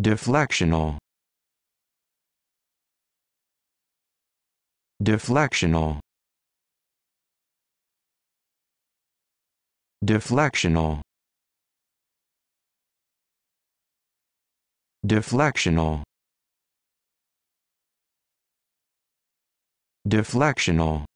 Deflectional. Deflectional. Deflectional. Deflectional. Deflectional.